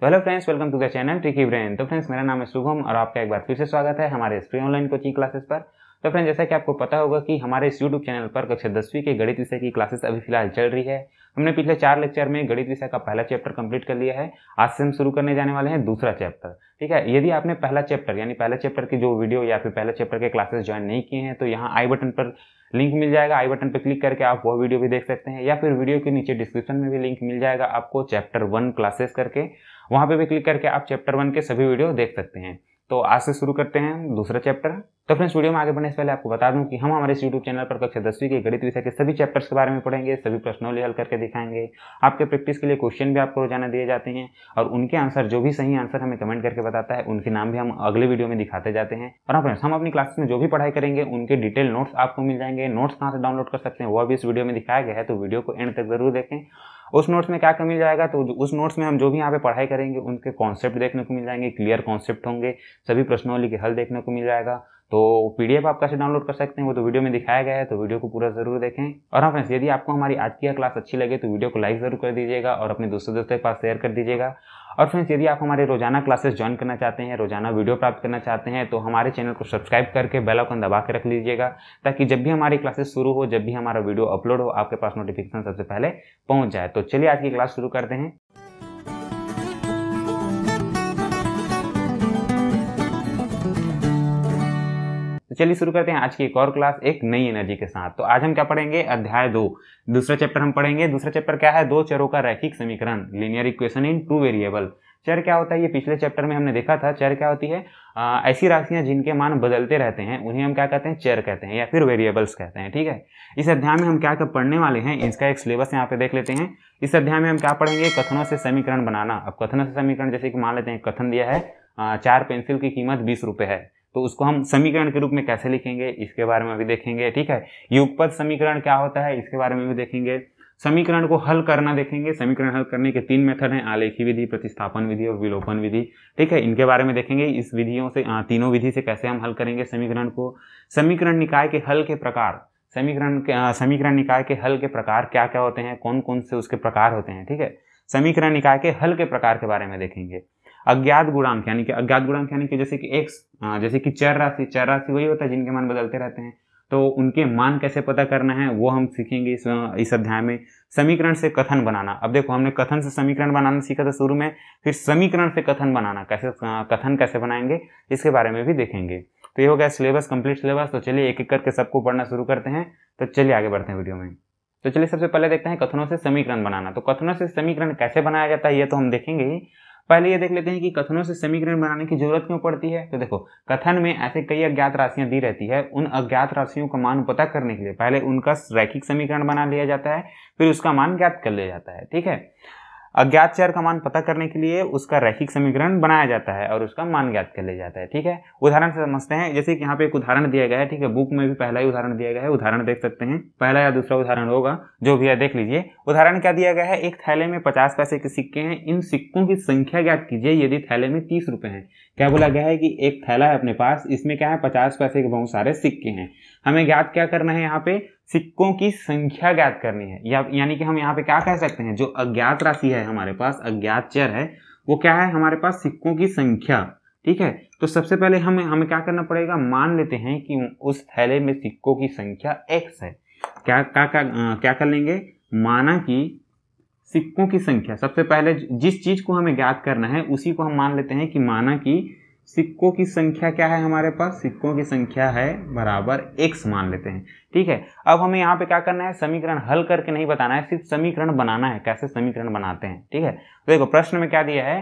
तो hello friends welcome to the channel tricky brain तो friends मेरा नाम है शुभम और आपका एक बार फिर से स्वागत है हमारे फ्री ऑनलाइन कोचिंग क्लासेस पर तो फ्रेंड्स जैसा कि आपको पता होगा कि हमारे इस यूट्यूब चैनल पर कक्षा दसवीं के गणित विषय की क्लासेस अभी फिलहाल चल रही है हमने पिछले चार लेक्चर में गणित विषय का पहला चैप्टर कंप्लीट कर लिया है आज से हम शुरू करने जाने वाले हैं दूसरा चैप्टर ठीक है यदि आपने पहला चैप्टर यानी पहले चैप्टर की जो वीडियो या फिर पहले चैप्टर के क्लासेस ज्वाइन नहीं किए हैं तो यहाँ आई बटन पर लिंक मिल जाएगा आई बटन पर क्लिक करके आप वो वीडियो भी देख सकते हैं या फिर वीडियो के नीचे डिस्क्रिप्शन में भी लिंक मिल जाएगा आपको चैप्टर वन क्लासेस करके वहाँ पे भी क्लिक करके आप चैप्टर वन के सभी वीडियो देख सकते हैं तो आज से शुरू करते हैं दूसरा चैप्टर तो फ्रेंड्स वीडियो में आगे बढ़ने से पहले आपको बता दूं कि हम हमारे इस यूट्यूब चैनल पर कक्षा दसवीं के गणित विषय के सभी चैप्टर्स के बारे में पढ़ेंगे सभी प्रश्नों हल करके दिखाएंगे आपके प्रैक्टिस के लिए क्वेश्चन भी आपको रोजाना दिए जाते हैं और उनके आंसर जो भी सही आंसर हमें कमेंट करके बताता है उनके नाम भी हम अगले वीडियो में दिखाते जाते हैं और हाँ फ्रेंड्स हम अपनी क्लासेस में जो भी पढ़ाई करेंगे उनके डिटेल नोट्स आपको मिल जाएंगे नोट्स कहाँ से डाउनलोड कर सकते हैं वो भी इस वीडियो में दिखाया गया है तो वीडियो को एंड तक जरूर देखें उस नोट्स में क्या मिल जाएगा तो उस नोट्स में हम जो भी यहाँ पे पढ़ाई करेंगे उनके कॉन्सेप्ट देखने को मिल जाएंगे क्लियर कॉन्सेप्ट होंगे सभी प्रश्नों के हल देखने को मिल जाएगा तो पीडीएफ आप कैसे डाउनलोड कर सकते हैं वो तो वीडियो में दिखाया गया है तो वीडियो को पूरा जरूर देखें और हाँ फ्रेंड्स यदि आपको हमारी आज की क्लास अच्छी लगे तो वीडियो को लाइक जरूर कर दीजिएगा और अपने दोस्तों दोस्तों के पास शेयर कर दीजिएगा और फ्रेंड्स यदि आप हमारे रोजाना क्लासेस ज्वाइन करना चाहते हैं रोजाना वीडियो प्राप्त करना चाहते हैं तो हमारे चैनल को सब्सक्राइब करके बेल आइकन दबा के रख लीजिएगा ताकि जब भी हमारी क्लासेस शुरू हो जब भी हमारा वीडियो अपलोड हो आपके पास नोटिफिकेशन सबसे पहले पहुंच जाए तो चलिए आज की क्लास शुरू करते हैं चलिए शुरू करते हैं आज की एक और क्लास एक नई एनर्जी के साथ तो आज हम क्या पढ़ेंगे अध्याय दो दूसरा चैप्टर हम पढ़ेंगे दूसरा चैप्टर क्या है दो चरों का रैखिक समीकरण linear equation in two variable चर क्या होता है ये पिछले चैप्टर में हमने देखा था चर क्या होती है आ, ऐसी राशियां जिनके मान बदलते रहते हैं उन्हें हम क्या कहते हैं चर कहते हैं या फिर वेरिएबल्स कहते हैं ठीक है इस अध्याय में हम क्या क्या पढ़ने वाले हैं इसका एक सिलेबस यहाँ पे देख लेते हैं इस अध्याय में हम क्या पढ़ेंगे कथनों से समीकरण बनाना अब कथनों से समीकरण जैसे कि मान लेते हैं कथन दिया है चार पेंसिल की कीमत बीस रुपये है तो उसको हम समीकरण के रूप में कैसे लिखेंगे इसके बारे में भी देखेंगे ठीक है युगपद समीकरण क्या होता है इसके बारे में भी देखेंगे समीकरण को हल करना देखेंगे समीकरण हल करने के तीन मेथड हैं आलेखी विधि प्रतिस्थापन विधि और विलोपन विधि ठीक है इनके बारे में देखेंगे इस विधियों से तीनों विधि से कैसे हम हल करेंगे समीकरण को समीकरण निकाय के हल के प्रकार समीकरण के समीकरण निकाय के हल के प्रकार क्या क्या होते हैं कौन कौन से उसके प्रकार होते हैं ठीक है समीकरण निकाय के हल के प्रकार के बारे में देखेंगे अज्ञात गुणांक यानी कि अज्ञात गुणांक यानी कि जैसे कि एक्स हाँ, जैसे कि चर राशि चर राशि वही होता है जिनके मान बदलते रहते हैं तो उनके मान कैसे पता करना है वो हम सीखेंगे इस इस अध्याय में समीकरण से कथन बनाना अब देखो हमने कथन से समीकरण बनाना सीखा था शुरू में फिर समीकरण से कथन बनाना कैसे हाँ, कथन कैसे बनाएंगे इसके बारे में भी देखेंगे तो ये हो गया सिलेबस कंप्लीट सिलेबस तो चलिए एक एक करके सबको पढ़ना शुरू करते हैं तो चलिए आगे बढ़ते हैं वीडियो में तो चलिए सबसे पहले देखते हैं कथनों से समीकरण बनाना तो कथनों से समीकरण कैसे बनाया जाता है ये तो हम देखेंगे ही पहले ये देख लेते हैं कि कथनों से समीकरण बनाने की जरूरत क्यों पड़ती है तो देखो कथन में ऐसे कई अज्ञात राशियां दी रहती है उन अज्ञात राशियों का मान पता करने के लिए पहले उनका रैखिक समीकरण बना लिया जाता है फिर उसका मान ज्ञात कर लिया जाता है ठीक है अज्ञात चर का मान पता करने के लिए उसका रैखिक समीकरण बनाया जाता है और उसका मान ज्ञात कर लिया जाता है ठीक है उदाहरण से समझते हैं जैसे कि यहाँ पे एक उदाहरण दिया गया है ठीक है बुक में भी पहला ही उदाहरण दिया गया है उदाहरण देख सकते हैं पहला या दूसरा उदाहरण होगा जो भी है देख लीजिए उदाहरण क्या दिया गया है एक थैले में पचास पैसे के सिक्के हैं इन सिक्कों की संख्या ज्ञात कीजिए यदि थैले में तीस रुपये हैं क्या बोला गया है कि एक थैला है अपने पास इसमें क्या है पचास पैसे के बहुत सारे सिक्के हैं हमें ज्ञात क्या करना है यहाँ पे सिक्कों की संख्या ज्ञात करनी है या यानी कि हम यहाँ पे क्या कह सकते हैं जो अज्ञात राशि है हमारे पास अज्ञात चर है वो क्या है हमारे पास सिक्कों की संख्या ठीक है तो सबसे पहले हमें हमें क्या करना पड़ेगा मान लेते हैं कि उस थैले में सिक्कों की संख्या एक्स है क्या क्या क्या क्या कर लेंगे माना कि सिक्कों की संख्या सबसे पहले जिस चीज़ को हमें ज्ञात करना है उसी को हम मान लेते हैं कि माना कि सिक्कों की संख्या क्या है हमारे पास सिक्कों की संख्या है बराबर एक्स मान लेते हैं ठीक है अब हमें यहाँ पे क्या करना है समीकरण हल करके नहीं बताना है सिर्फ समीकरण बनाना है कैसे समीकरण बनाते हैं ठीक है तो देखो प्रश्न में क्या दिया है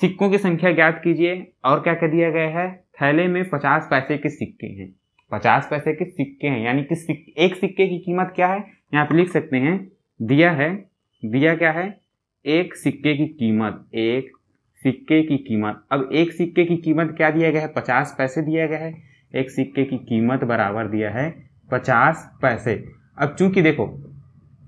सिक्कों की संख्या ज्ञात कीजिए और क्या कह दिया गया है थैले में पचास पैसे के सिक्के हैं पचास पैसे के सिक्के हैं यानी कि एक सिक्के की कीमत क्या है यहाँ पे लिख सकते हैं दिया है दिया क्या है एक सिक्के की कीमत एक सिक्के की कीमत अब एक सिक्के की कीमत क्या दिया गया है पचास पैसे दिया गया है एक सिक्के की कीमत बराबर दिया है पचास पैसे अब चूंकि देखो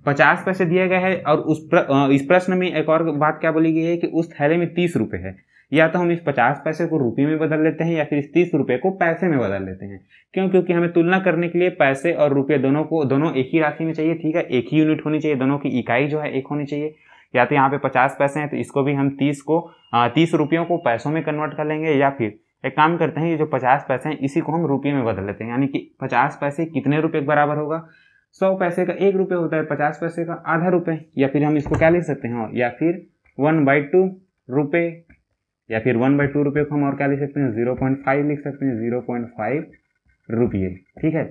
पचास पैसे दिया गया है और उस प्र, इस प्रश्न में एक और बात क्या बोली गई है कि उस थैले में तीस रुपये है या तो हम इस पचास पैसे को रुपये में बदल लेते हैं या फिर इस तीस रुपये को पैसे में बदल लेते हैं क्यों क्योंकि हमें तुलना करने के लिए पैसे और रुपये दोनों को दोनों एक ही राशि में चाहिए ठीक है एक ही यूनिट होनी चाहिए दोनों की इकाई जो है एक होनी चाहिए या तो यहाँ पे पचास पैसे हैं तो इसको भी हम तीस को तीस रुपयों को पैसों में कन्वर्ट कर लेंगे या फिर एक काम करते हैं ये जो पचास पैसे हैं इसी को हम रुपये में बदल लेते हैं यानी कि पचास पैसे कितने रुपये के बराबर होगा सौ पैसे का एक रुपये होता है पचास पैसे का आधा रुपये या फिर हम इसको क्या लिख सकते हैं या फिर वन बाई टू रुपये या फिर वन बाई टू रुपये को हम और क्या लिख सकते हैं जीरो पॉइंट फाइव लिख सकते हैं जीरो पॉइंट फाइव रुपये ठीक है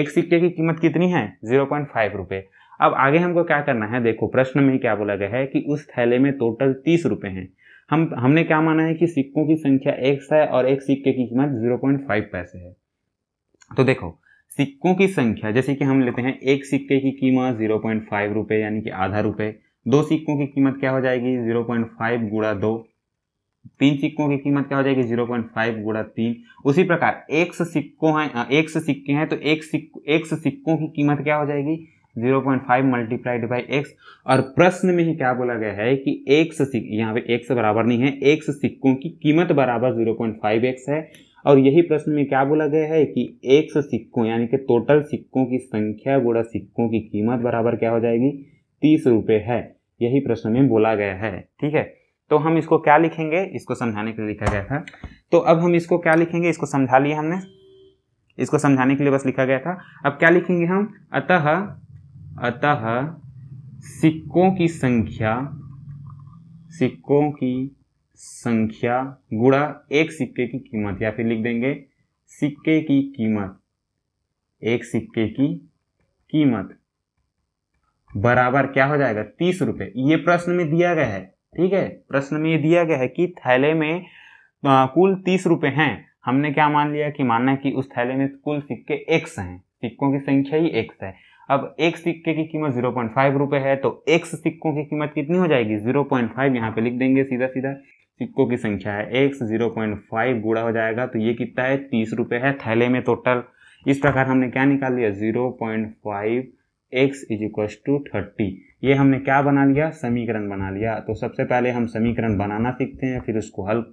एक सिक्के की कीमत कितनी है जीरो पॉइंट फाइव रुपये अब आगे हमको क्या करना है देखो प्रश्न में क्या बोला गया है कि उस थैले में टोटल तीस रुपये हैं हम हमने क्या माना है कि सिक्कों की संख्या एक है और एक सिक्के की कीमत जीरो पॉइंट फाइव पैसे है तो देखो सिक्कों की संख्या जैसे कि हम लेते हैं एक सिक्के की कीमत जीरो पॉइंट फाइव रुपये यानी कि आधा रुपये दो सिक्कों की कीमत क्या हो जाएगी जीरो पॉइंट फाइव गुड़ा दो तीन सिक्कों की कीमत क्या हो जाएगी जीरो पॉइंट फाइव गुड़ा तीन उसी प्रकार एक सिक्कों हैं एक सिक्के हैं तो एक सिक्क एक सिक्कों की कीमत क्या हो जाएगी zero point five multiplied by X और प्रश्न में ही क्या बोला गया है कि एक्स यहाँ पे एक्स बराबर नहीं है एक्स सिक्कों की कीमत बराबर जीरो पॉइंट फाइव एक्स है और यही प्रश्न में क्या बोला गया है कि एक्स सिक्कों यानी कि टोटल सिक्कों की संख्या गुणा सिक्कों की कीमत बराबर क्या हो जाएगी तीस रुपये है यही प्रश्न में बोला गया है ठीक है तो हम इसको क्या लिखेंगे इसको समझाने के लिए लिखा गया था तो अब हम इसको क्या लिखेंगे इसको समझा लिया हमने इसको समझाने के लिए बस लिखा गया था अब क्या लिखेंगे हम अतः अतः सिक्कों की संख्या सिक्कों की संख्या गुड़ा एक सिक्के की कीमत या फिर लिख देंगे सिक्के की कीमत एक सिक्के की कीमत बराबर क्या हो जाएगा तीस रुपये ये प्रश्न में दिया गया है ठीक है प्रश्न में ये दिया गया है कि थैले में आ, कुल तीस रुपये हैं हमने क्या मान लिया कि मानना है कि उस थैले में कुल सिक्के एक्स हैं सिक्कों की संख्या ही एक्स है अब एक सिक्के की कीमत जीरो पॉइंट फाइव रुपये है तो एक्स सिक्कों की कीमत कितनी हो जाएगी जीरो पॉइंट फाइव यहाँ पे लिख देंगे सीधा सीधा सिक्कों की संख्या है एक्स जीरो पॉइंट फाइव गुड़ा हो जाएगा तो ये कितना है तीस रुपये है थैले में टोटल इस प्रकार हमने क्या निकाल लिया zero point five X is equal to thirty ये हमने क्या बना लिया समीकरण बना लिया तो सबसे पहले हम समीकरण बनाना सीखते हैं फिर उसको हल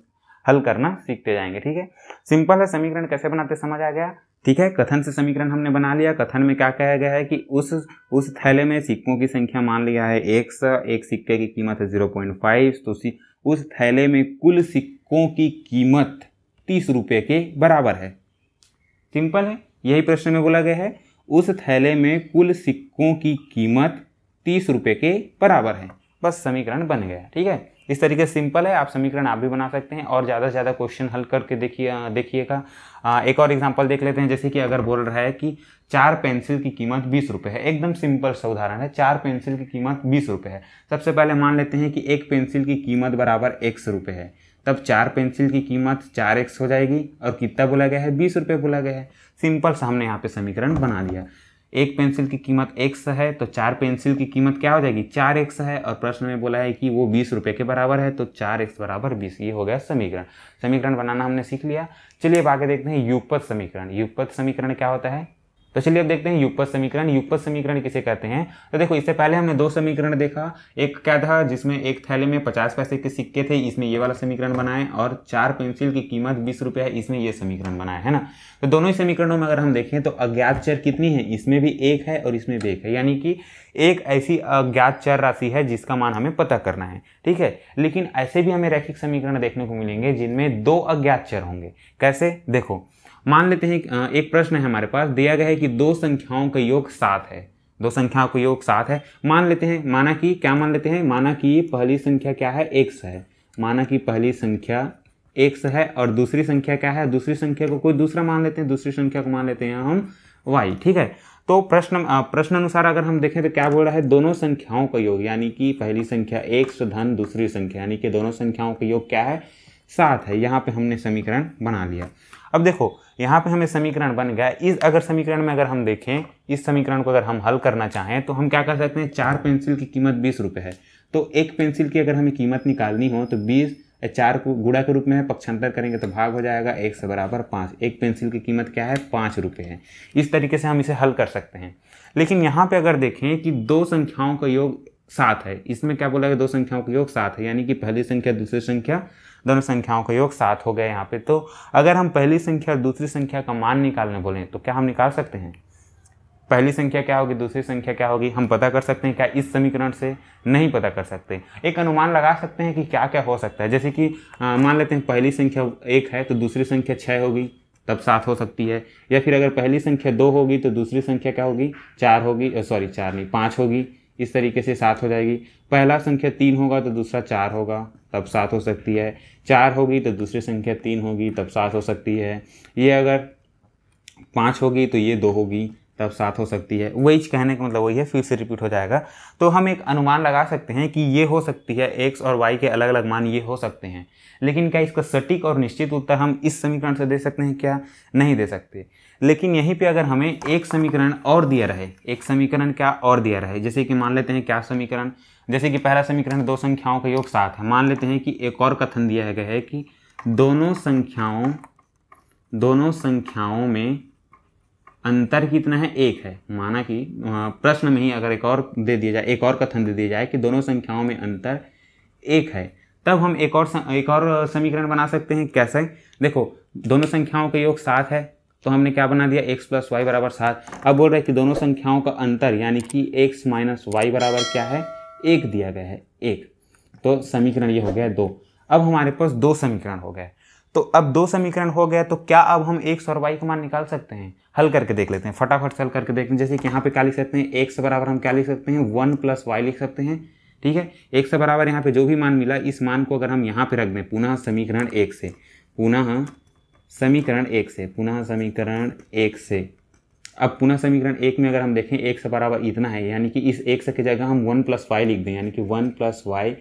हल करना सीखते जाएंगे ठीक है सिंपल है समीकरण कैसे बनाते समझ आ गया ठीक है कथन से समीकरण हमने बना लिया कथन में क्या कहा गया है कि उस उस थैले में सिक्कों की संख्या मान लिया है एक एक सिक्के की कीमत है जीरो पॉइंट फाइव तो उस थैले में कुल सिक्कों की कीमत तीस रुपये के बराबर है सिंपल है यही प्रश्न में बोला गया है उस थैले में कुल सिक्कों की कीमत तीस रुपये के बराबर है बस समीकरण बन गया ठीक है इस तरीके से सिंपल है आप समीकरण आप भी बना सकते हैं और ज़्यादा से ज़्यादा क्वेश्चन हल करके देखिए देखिएगा एक और एग्जांपल देख लेते हैं जैसे कि अगर बोल रहा है कि चार पेंसिल की कीमत बीस रुपये है एकदम सिंपल सा उदाहरण है चार पेंसिल की कीमत बीस रुपये है सबसे पहले मान लेते हैं कि एक पेंसिल की कीमत बराबर एक्स रुपये है तब चार पेंसिल की कीमत चार एक्स हो जाएगी और कितना बोला गया है बीस रुपये बोला गया है सिंपल सा हमने यहाँ पर समीकरण बना दिया एक पेंसिल की कीमत एक्स है तो चार पेंसिल की कीमत क्या हो जाएगी चार एक्स है और प्रश्न में बोला है कि वो बीस रुपये के बराबर है तो चार एक्स बराबर बीस ये हो गया समीकरण समीकरण बनाना हमने सीख लिया चलिए अब आगे देखते हैं युगपथ समीकरण युगपथ समीकरण क्या होता है तो चलिए अब देखते हैं युगपत समीकरण युगपत समीकरण किसे कहते हैं तो देखो इससे पहले हमने दो समीकरण देखा एक क्या था जिसमें एक थैले में पचास पैसे के सिक्के थे इसमें ये वाला समीकरण बनाए और चार पेंसिल की कीमत बीस रुपये है इसमें ये समीकरण बनाया है ना तो दोनों ही समीकरणों में अगर हम देखें तो अज्ञात चर कितनी है इसमें भी एक है और इसमें भी एक है यानी कि एक ऐसी अज्ञात चर राशि है जिसका मान हमें पता करना है ठीक है लेकिन ऐसे भी हमें रैखिक समीकरण देखने को मिलेंगे जिनमें दो अज्ञात चर होंगे कैसे देखो मान लेते हैं एक प्रश्न है हमारे पास दिया गया है कि दो संख्याओं का योग सात है दो संख्याओं का योग सात है मान लेते हैं माना कि क्या मान लेते हैं माना कि पहली संख्या क्या है एक्स है माना कि पहली संख्या एक्स है और दूसरी संख्या क्या है दूसरी संख्या को कोई दूसरा मान लेते हैं दूसरी संख्या को मान लेते हैं हम वाई ठीक है तो प्रश्न प्रश्न अनुसार अगर हम देखें तो क्या बोल रहा है दोनों संख्याओं का योग यानी कि पहली संख्या एक धन दूसरी संख्या यानी कि दोनों संख्याओं का योग क्या है सात है यहाँ पे हमने समीकरण बना लिया अब देखो यहाँ पे हमें समीकरण बन गया इस अगर समीकरण में अगर हम देखें इस समीकरण को अगर हम हल करना चाहें तो हम क्या कर सकते हैं चार पेंसिल की कीमत बीस रुपये है तो एक पेंसिल की अगर हमें कीमत निकालनी हो तो बीस चार को गुड़ा के रूप में पक्षांतर करेंगे तो भाग हो जाएगा एक से बराबर पाँच एक पेंसिल की कीमत क्या है पाँच रुपये है इस तरीके से हम इसे हल कर सकते हैं लेकिन यहाँ पे अगर देखें कि दो संख्याओं का योग सात है इसमें क्या बोला गया दो संख्याओं का योग सात है यानी कि पहली संख्या दूसरी संख्या दोनों संख्याओं का योग सात हो गया यहाँ पे तो अगर हम पहली संख्या और दूसरी संख्या का मान निकालने बोलें तो क्या हम निकाल सकते हैं पहली संख्या क्या होगी दूसरी संख्या क्या होगी हम पता कर सकते हैं क्या इस समीकरण से नहीं पता कर सकते एक अनुमान लगा सकते हैं कि क्या क्या हो सकता है जैसे कि मान लेते हैं पहली संख्या एक है तो दूसरी संख्या छः होगी तब सात हो सकती है या फिर अगर पहली संख्या दो होगी तो दूसरी संख्या क्या होगी चार होगी सॉरी चार नहीं पाँच होगी इस तरीके से सात हो जाएगी पहला संख्या तीन होगा तो दूसरा चार होगा तब सात हो सकती है चार होगी तो दूसरी संख्या तीन होगी तब सात हो सकती है ये अगर पाँच होगी तो ये दो होगी तब सात हो सकती है वही कहने का मतलब वही है फिर से रिपीट हो जाएगा तो हम एक अनुमान लगा सकते हैं कि ये हो सकती है एक्स और वाई के अलग अलग मान ये हो सकते हैं लेकिन क्या इसका सटीक और निश्चित उत्तर हम इस समीकरण से दे सकते हैं क्या नहीं दे सकते लेकिन यहीं पे अगर हमें एक समीकरण और दिया रहे एक समीकरण क्या और दिया रहे जैसे कि मान लेते हैं क्या समीकरण जैसे कि पहला समीकरण दो संख्याओं का योग सात है मान लेते हैं कि एक और कथन दिया गया है कि दोनों संख्याओं दोनों संख्याओं में अंतर कितना है एक है माना कि प्रश्न में ही अगर एक और दे दिया जाए एक और कथन दे दिया जाए कि दोनों संख्याओं में अंतर एक है तब हम एक और एक और समीकरण बना सकते हैं कैसे देखो दोनों संख्याओं का योग सात है तो हमने क्या बना दिया एक्स प्लस वाई बराबर सात अब बोल रहे हैं कि दोनों संख्याओं का अंतर यानी कि एक्स माइनस वाई बराबर क्या है एक दिया गया है एक तो समीकरण ये हो गया दो अब हमारे पास दो समीकरण हो गए तो अब दो समीकरण हो गया तो क्या अब हम एक और वाई का मान निकाल सकते हैं हल करके देख लेते हैं फटाफट से हल करके देखते हैं जैसे कि यहाँ पे क्या लिख सकते हैं से बराबर हम क्या लिख सकते हैं वन प्लस वाई लिख सकते हैं ठीक है एक से बराबर यहाँ पे जो भी मान मिला इस मान को अगर हम यहाँ पे रख दें पुनः समीकरण एक से पुनः समीकरण एक से पुनः समीकरण एक से अब पुनः समीकरण एक में अगर हम देखें एक से बराबर इतना है यानी कि इस एक से की जगह हम वन प्लस वाई लिख दें यानी कि वन प्लस वाई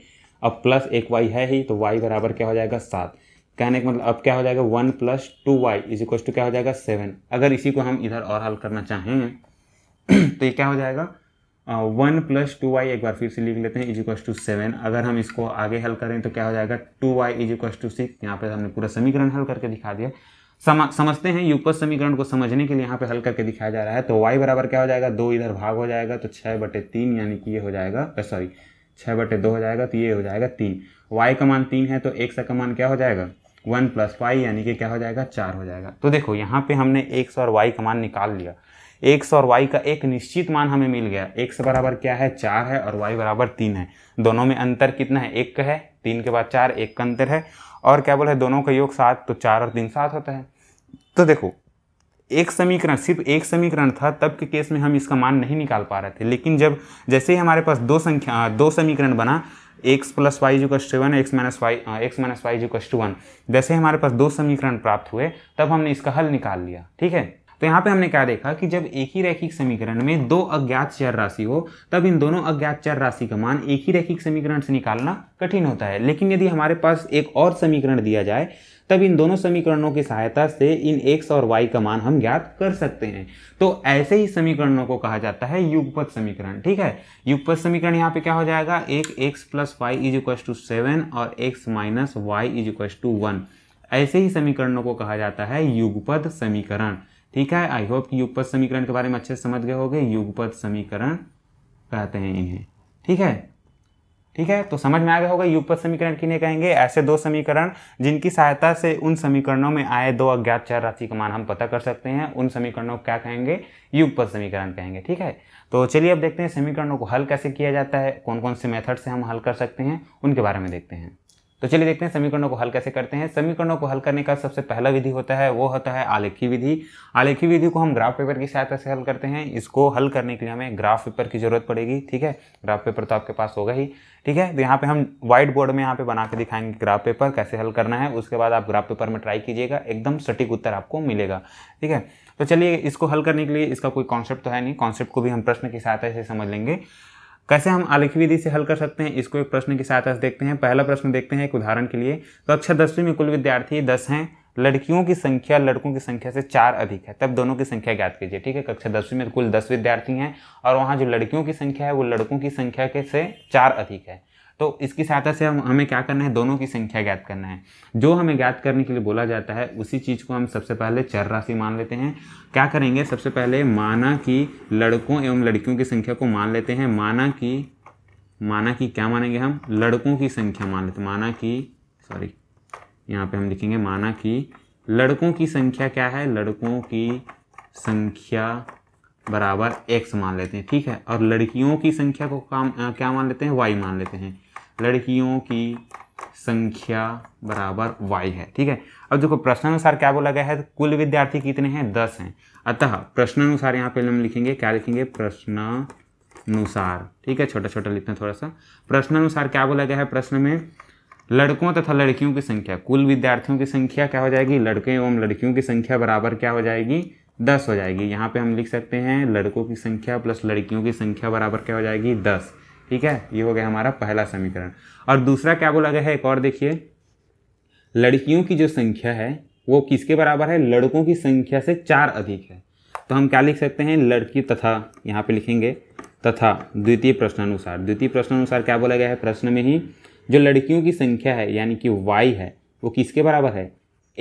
अब प्लस एक वाई है ही तो वाई बराबर क्या हो जाएगा सात कहने का मतलब अब क्या हो जाएगा one plus two Y is equal to क्या हो जाएगा सेवन अगर इसी को हम इधर और हल करना चाहें तो ये क्या हो जाएगा वन प्लस टू वाई एक बार फिर से लिख लेते हैं इज इक्व टू सेवन अगर हम इसको आगे हल करें तो क्या हो जाएगा two Y is equal to six यहाँ पर हमने पूरा समीकरण हल करके दिखा दिया समा समझते हैं ऊपर समीकरण को समझने के लिए यहाँ पे हल करके दिखाया जा रहा है तो y बराबर क्या हो जाएगा दो इधर भाग हो जाएगा तो छः बटे तीन यानी कि ये हो जाएगा सॉरी छः बटे दो हो जाएगा तो ये हो जाएगा तीन y का मान तीन है तो सा का मान क्या हो जाएगा वन प्लस वाई यानी कि क्या हो जाएगा चार हो जाएगा तो देखो यहाँ पे हमने एक्स और वाई का मान निकाल लिया एक्स और वाई का एक निश्चित मान हमें मिल गया एक बराबर क्या है चार है और वाई बराबर तीन है दोनों में अंतर कितना है एक का है तीन के बाद चार एक का अंतर है और क्या बोल है दोनों का योग सात तो चार और तीन सात होता है तो देखो एक समीकरण सिर्फ एक समीकरण था तब के केस में हम इसका मान नहीं निकाल पा रहे थे लेकिन जब जैसे ही हमारे पास दो संख्या दो समीकरण बना एक्स प्लस वाई जो कस्ट वन एक्स माइनस वाई हाँ, एक्स माइनस वाई जो टू वन जैसे हमारे पास दो समीकरण प्राप्त हुए तब हमने इसका हल निकाल लिया ठीक है तो यहाँ पे हमने क्या देखा कि जब एक ही रैखिक समीकरण में दो अज्ञात चर राशि हो तब इन दोनों अज्ञात चर राशि का मान एक ही रैखिक समीकरण से निकालना कठिन होता है लेकिन यदि हमारे पास एक और समीकरण दिया जाए तब इन दोनों समीकरणों की सहायता से इन एक्स और वाई का मान हम ज्ञात कर सकते हैं तो ऐसे ही समीकरणों को कहा जाता है युगपथ समीकरण ठीक है युगपथ समीकरण यहाँ पे क्या हो जाएगा एक X plus Y is equal to seven और X minus Y is equal to one ऐसे ही समीकरणों को कहा जाता है युगपद समीकरण ठीक है आई होप युगपद समीकरण के बारे में अच्छे से समझ गए होगे युगपद समीकरण कहते हैं इन्हें ठीक है ठीक है तो समझ में आ गया होगा युगपथ समीकरण किन्हें कहेंगे ऐसे दो समीकरण जिनकी सहायता से उन समीकरणों में आए दो अज्ञात चार राशि का मान हम पता कर सकते हैं उन समीकरणों को क्या कहेंगे युगपद समीकरण कहेंगे ठीक है तो चलिए अब देखते हैं समीकरणों को हल कैसे किया जाता है कौन कौन से मेथड से हम हल कर सकते हैं उनके बारे में देखते हैं तो चलिए देखते हैं समीकरणों को हल कैसे करते हैं समीकरणों को हल करने का सबसे पहला विधि होता है वो होता है आलेखी विधि आलेखी विधि को हम ग्राफ पेपर की सहायता से हल करते हैं इसको हल करने के लिए हमें ग्राफ पेपर की जरूरत पड़ेगी ठीक है ग्राफ पेपर तो आपके पास होगा ही ठीक है तो यहाँ पे हम व्हाइट बोर्ड में यहाँ पे बना के दिखाएंगे ग्राफ पेपर कैसे हल करना है उसके बाद आप ग्राफ पेपर में ट्राई कीजिएगा एकदम सटीक उत्तर आपको मिलेगा ठीक है तो चलिए इसको हल करने के लिए इसका कोई कॉन्सेप्ट तो है नहीं कॉन्सेप्ट को भी हम प्रश्न की सहायता से समझ लेंगे कैसे हम आलिख विधि से हल कर सकते हैं इसको एक प्रश्न के साथ आज देखते हैं पहला प्रश्न देखते हैं एक उदाहरण के लिए तो कक्षा दसवीं में कुल विद्यार्थी दस हैं लड़कियों की संख्या लड़कों की संख्या से चार अधिक है तब दोनों की संख्या ज्ञात कीजिए ठीक है कक्षा दसवीं में कुल दस विद्यार्थी हैं और वहाँ जो लड़कियों की संख्या है वो लड़कों की संख्या के से चार अधिक है तो इसकी सहायता से हम हमें क्या करना है दोनों की संख्या ज्ञात करना है जो हमें ज्ञात करने के लिए बोला जाता है उसी चीज़ को हम सबसे पहले चर राशि मान लेते हैं क्या करेंगे सबसे पहले माना कि लड़कों एवं लड़कियों की संख्या को मान लेते हैं माना कि माना कि क्या मानेंगे हम लड़कों की संख्या मान लेते हैं माना कि सॉरी यहाँ पे हम लिखेंगे माना कि लड़कों की संख्या क्या है लड़कों की संख्या बराबर एक्स मान लेते हैं ठीक है और लड़कियों की संख्या को काम क्या मान लेते हैं वाई मान लेते हैं लड़कियों की संख्या बराबर वाई है ठीक है अब देखो प्रश्नानुसार क्या बोला गया है तो कुल विद्यार्थी कितने हैं दस हैं अतः प्रश्नानुसार यहाँ पे हम लिखेंगे क्या लिखेंगे प्रश्नानुसार ठीक है छोटा छोटा लिखते हैं थोड़ा सा प्रश्नानुसार क्या बोला गया है प्रश्न में लड़कों तथा लड़कियों की संख्या कुल विद्यार्थियों की संख्या क्या हो जाएगी लड़के एवं लड़कियों की संख्या बराबर क्या हो जाएगी दस हो जाएगी यहाँ पे हम लिख सकते हैं लड़कों की संख्या प्लस लड़कियों की संख्या बराबर क्या हो जाएगी दस ठीक है ये हो गया हमारा पहला समीकरण और दूसरा क्या बोला गया है एक और देखिए लड़कियों की जो संख्या है वो किसके बराबर है लड़कों की संख्या से चार अधिक है तो हम क्या लिख सकते हैं लड़की तथा यहाँ पे लिखेंगे तथा द्वितीय प्रश्नानुसार द्वितीय प्रश्नानुसार क्या बोला गया है प्रश्न में ही जो लड़कियों की संख्या है यानी कि वाई है वो किसके बराबर है